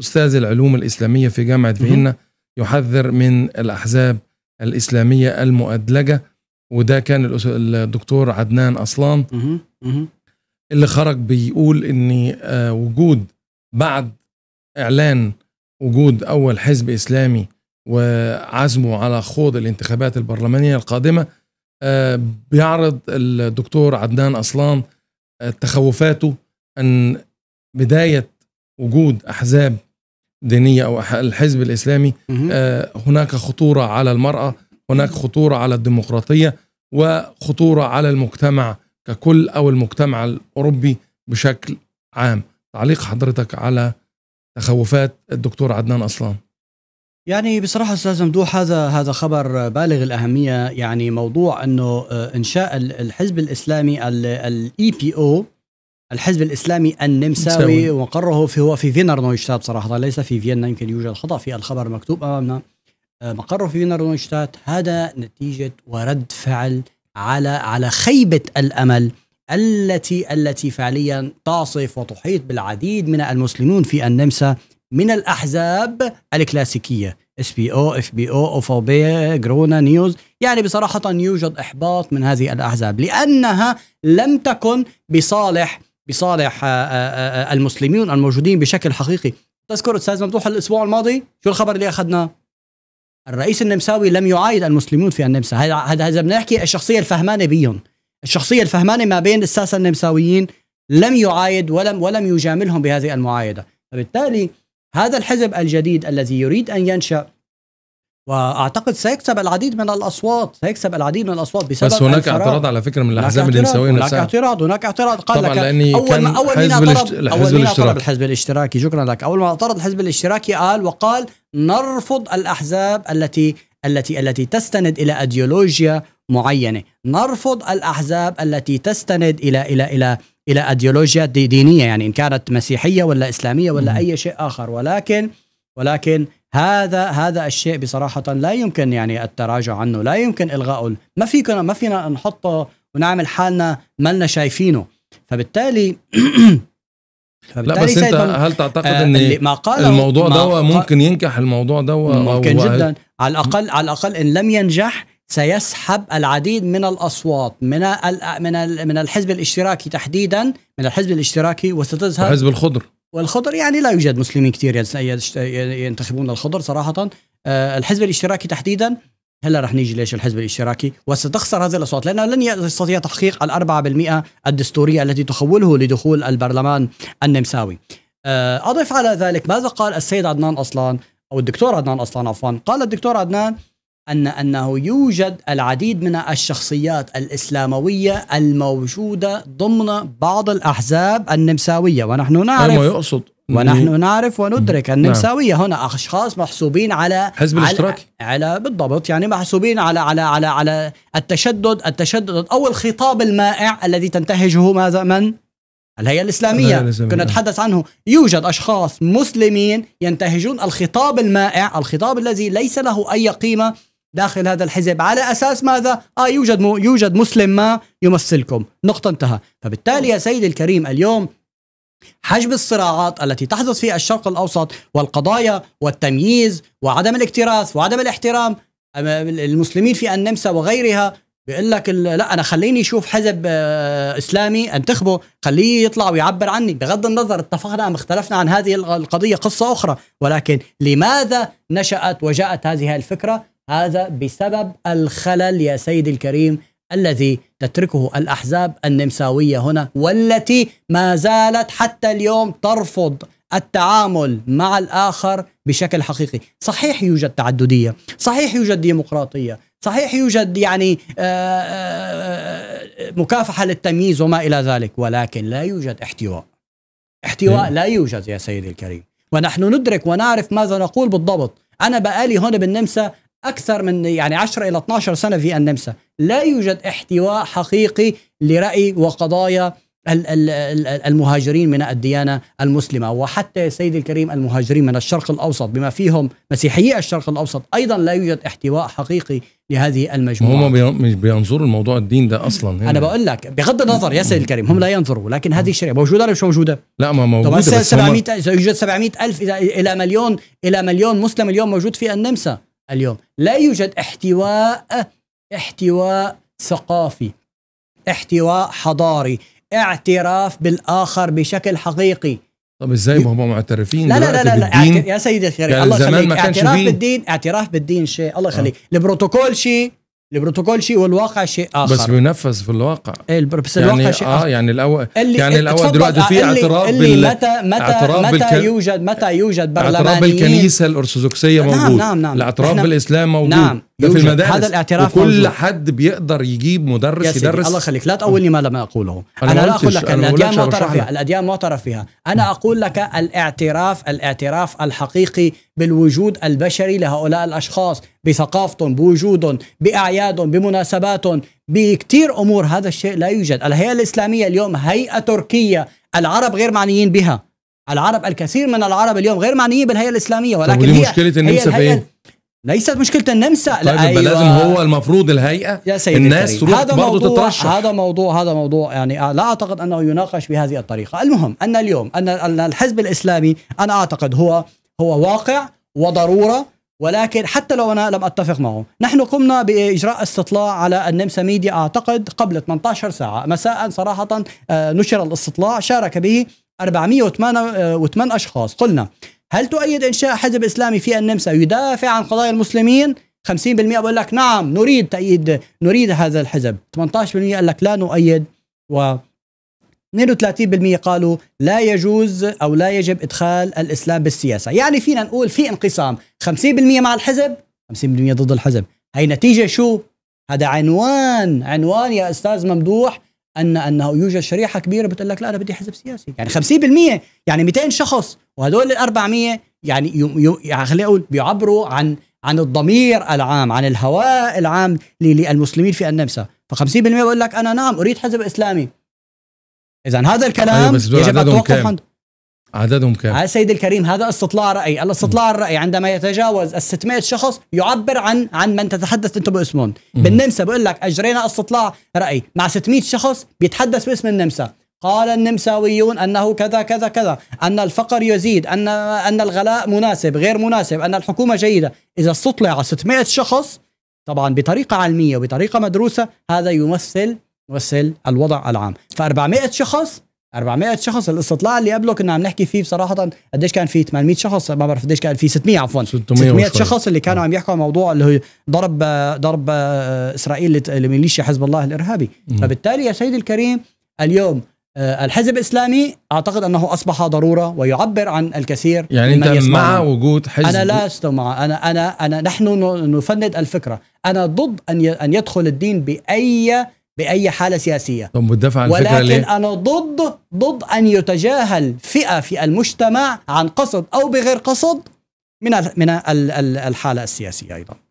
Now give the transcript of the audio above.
أستاذ العلوم الإسلامية في جامعة فيينا يحذر من الأحزاب الإسلامية المؤدلجة وده كان الدكتور عدنان أصلان اللي خرج بيقول ان آه، وجود بعد اعلان وجود اول حزب اسلامي وعزمه على خوض الانتخابات البرلمانيه القادمه آه، بيعرض الدكتور عدنان اصلان آه، تخوفاته ان بدايه وجود احزاب دينيه او الحزب الاسلامي آه، هناك خطوره على المراه هناك خطوره على الديمقراطيه وخطوره على المجتمع ككل او المجتمع الاوروبي بشكل عام تعليق حضرتك على تخوفات الدكتور عدنان اصلان يعني بصراحة أستاذ ممدوح هذا هذا خبر بالغ الأهمية يعني موضوع أنه آه، إنشاء الحزب الإسلامي الإي بي أو e الحزب الاسلامي النمساوي ومقره في هو في فينر نويشتات صراحه ليس في فيينا يمكن يوجد خطا في الخبر المكتوب امامنا آه، نعم. آه، مقره في فينر نويشتات هذا نتيجه ورد فعل على على خيبه الامل التي التي فعليا تعصف وتحيط بالعديد من المسلمون في النمسا من الاحزاب الكلاسيكيه اس بي او اف بي او اوفو بي جرونا نيوز يعني بصراحه يوجد احباط من هذه الاحزاب لانها لم تكن بصالح بصالح آه، آه، آه، المسلمين الموجودين بشكل حقيقي تذكر استاذ ممدوح الاسبوع الماضي شو الخبر اللي اخذناه الرئيس النمساوي لم يعايد المسلمين في النمسا هذا هذا اذا بدنا نحكي الشخصيه الفهمانه بيهم الشخصيه الفهمانه ما بين الساسه النمساويين لم يعايد ولم ولم يجاملهم بهذه المعايده فبالتالي هذا الحزب الجديد الذي يريد ان ينشا واعتقد سيكسب العديد من الاصوات سيكسب العديد من الاصوات بسبب بس هناك اعتراض على فكره من الاحزاب النمساويه نفسها هناك اعتراض هناك اعتراض قال طبعا لك لأني اول كان ما اول مين اعترض اول مين الحزب الاشتراكي شكرا لك اول ما اعترض الحزب الاشتراكي قال وقال نرفض الاحزاب التي التي التي تستند الى ايديولوجيا معينه نرفض الاحزاب التي تستند الى الى الى الى ايديولوجيا دي دينيه يعني ان كانت مسيحيه ولا اسلاميه ولا م. اي شيء اخر ولكن ولكن هذا هذا الشيء بصراحه لا يمكن يعني التراجع عنه لا يمكن الغائه ما فينا ما فينا نحطه ونعمل حالنا ما لنا شايفينه فبالتالي لا بس انت هل تعتقد آه، ان ما قاله الموضوع ده ممكن ينجح الموضوع ده ممكن جدا على الاقل على الاقل ان لم ينجح سيسحب العديد من الاصوات من من من الحزب الاشتراكي تحديدا من الحزب الاشتراكي وستظهر حزب الخضر والخضر يعني لا يوجد مسلمين كثير ينتخبون الخضر صراحه آه، الحزب الاشتراكي تحديدا هلا رح نيجي ليش الحزب الاشتراكي وستخسر هذه الاصوات لانه لن يستطيع تحقيق ال 4% الدستوريه التي تخوله لدخول البرلمان النمساوي. آه، اضف على ذلك ماذا قال السيد عدنان اصلان او الدكتور عدنان اصلان عفوا قال الدكتور عدنان أن أنه يوجد العديد من الشخصيات الإسلاموية الموجودة ضمن بعض الأحزاب النمساوية ونحن أيوة، نعرف يقصد ونحن نعرف وندرك النمساوية هنا أشخاص محسوبين على حزب الاشتراك على, على بالضبط يعني محسوبين على على على على التشدد التشدد أو الخطاب المائع الذي تنتهجه ماذا من الهيئة الإسلامية كنا نتحدث عنه يوجد أشخاص مسلمين ينتهجون الخطاب المائع الخطاب الذي ليس له أي قيمة داخل هذا الحزب على اساس ماذا؟ اه يوجد م... يوجد مسلم ما يمثلكم، نقطه انتهى، فبالتالي يا سيدي الكريم اليوم حجم الصراعات التي تحدث في الشرق الاوسط والقضايا والتمييز وعدم الاكتراث وعدم الاحترام المسلمين في النمسا وغيرها بيقول لك لا انا خليني اشوف حزب آه، اسلامي انتخبه خليه يطلع ويعبر عني بغض النظر اتفقنا ام اختلفنا عن هذه القضيه قصه اخرى ولكن لماذا نشات وجاءت هذه الفكره هذا بسبب الخلل يا سيدي الكريم الذي تتركه الأحزاب النمساوية هنا والتي ما زالت حتى اليوم ترفض التعامل مع الآخر بشكل حقيقي صحيح يوجد تعددية صحيح يوجد ديمقراطية صحيح يوجد يعني آه، آه، آه، مكافحة للتمييز وما إلى ذلك ولكن لا يوجد احتواء احتواء إيه. لا يوجد يا سيدي الكريم ونحن ندرك ونعرف ماذا نقول بالضبط أنا بقالي هنا بالنمسا اكثر من يعني 10 الى 12 سنه في النمسا لا يوجد احتواء حقيقي لراي وقضايا المهاجرين من الديانة المسلمة وحتى يا سيدي الكريم المهاجرين من الشرق الأوسط بما فيهم مسيحيي الشرق الأوسط أيضا لا يوجد احتواء حقيقي لهذه المجموعة هم مش بينظروا لموضوع الدين ده أصلا يعني. أنا بقول لك بغض النظر يا سيدي الكريم هم لا ينظروا لكن هذه الشريعة موجودة ولا مش موجودة؟ لا ما موجودة بس 700 يوجد 700 ألف إلى مليون إلى مليون مسلم اليوم موجود في النمسا اليوم لا يوجد احتواء احتواء ثقافي احتواء حضاري اعتراف بالاخر بشكل حقيقي طب ازاي ما هم معترفين لا لا لا, لا, لا يا سيدي الخير يعني الله يخليك اعتراف بالدين اعتراف بالدين شيء الله آه. يخليك آه. البروتوكول شيء البروتوكول شيء والواقع شيء اخر بس بينفذ في الواقع ايه بس الواقع يعني الواقع شيء اه يعني الاول يعني الاول دلوقتي في آه، اعتراف بال متى متى متى بالك... يوجد متى يوجد برلمانيين اعتراف بالكنيسه الارثوذكسيه نعم، موجود نعم نعم نعم الاعتراف بالاسلام موجود نعم ده في المدارس هذا الاعتراف كل حد بيقدر يجيب مدرس يا يدرس الله يخليك لا تقولني ما لم اقوله انا, أنا لا اقول لك الاديان معترف فيها الاديان معترف فيها انا اقول لك الاعتراف الاعتراف الحقيقي بالوجود البشري لهؤلاء الاشخاص بثقافتهم بوجودهم باعيادهم بمناسباتهم بكثير امور هذا الشيء لا يوجد الهيئه الاسلاميه اليوم هيئه تركيه العرب غير معنيين بها العرب الكثير من العرب اليوم غير معنيين بالهيئه الاسلاميه ولكن هي مشكله النمسا في ليست مشكلة النمسا طيب لا أيوة. لازم هو المفروض الهيئة يا سيدي الناس تروح هذا برضه تترشح هذا موضوع هذا موضوع يعني آه، لا أعتقد أنه يناقش بهذه الطريقة المهم أن اليوم أن الحزب الإسلامي أنا أعتقد هو هو واقع وضرورة ولكن حتى لو أنا لم أتفق معه نحن قمنا بإجراء استطلاع على النمسا ميديا أعتقد قبل 18 ساعة مساء صراحة آه، نشر الاستطلاع شارك به 408 آه، أشخاص قلنا هل تؤيد إنشاء حزب إسلامي في النمسا يدافع عن قضايا المسلمين 50% بقول لك نعم نريد تأييد نريد هذا الحزب 18% قال لك لا نؤيد و 32% قالوا لا يجوز او لا يجب ادخال الاسلام بالسياسه، يعني فينا نقول في انقسام، 50% مع الحزب، 50% ضد الحزب، هي نتيجه شو؟ هذا عنوان، عنوان يا استاذ ممدوح ان انه يوجد شريحه كبيره بتقول لك لا انا بدي حزب سياسي يعني 50% يعني 200 شخص وهدول ال 400 يعني يعني خليني اقول بيعبروا عن عن الضمير العام عن الهواء العام للمسلمين في النمسا ف 50% بقول لك انا نعم اريد حزب اسلامي اذا هذا الكلام أيوة يجب ان توقف عنده عددهم كام؟ سيد الكريم هذا استطلاع رأي الاستطلاع الرأي عندما يتجاوز ال 600 شخص يعبر عن عن من تتحدث أنت باسمهم بالنمسا بقول لك أجرينا استطلاع رأي مع 600 شخص بيتحدث باسم النمسا قال النمساويون انه كذا كذا كذا ان الفقر يزيد ان ان الغلاء مناسب غير مناسب ان الحكومه جيده اذا استطلع على 600 شخص طبعا بطريقه علميه وبطريقه مدروسه هذا يمثل يمثل الوضع العام ف 400 شخص 400 شخص الاستطلاع اللي قبله كنا عم نحكي فيه بصراحه قديش كان فيه 800 شخص ما بعرف قديش كان فيه 600 عفوا 600, 600 شخص اللي كانوا عم يحكوا عن موضوع اللي هو ضرب ضرب آه، اسرائيل لميليشيا حزب الله الارهابي م. فبالتالي يا سيدي الكريم اليوم آه، الحزب الاسلامي اعتقد انه اصبح ضروره ويعبر عن الكثير يعني انت مع وجود حزب انا لست مع انا انا انا نحن نفند الفكره انا ضد ان ان يدخل الدين باي باي حاله سياسيه طب عن ولكن ليه؟ انا ضد ضد ان يتجاهل فئه في المجتمع عن قصد او بغير قصد من من الحاله السياسيه ايضا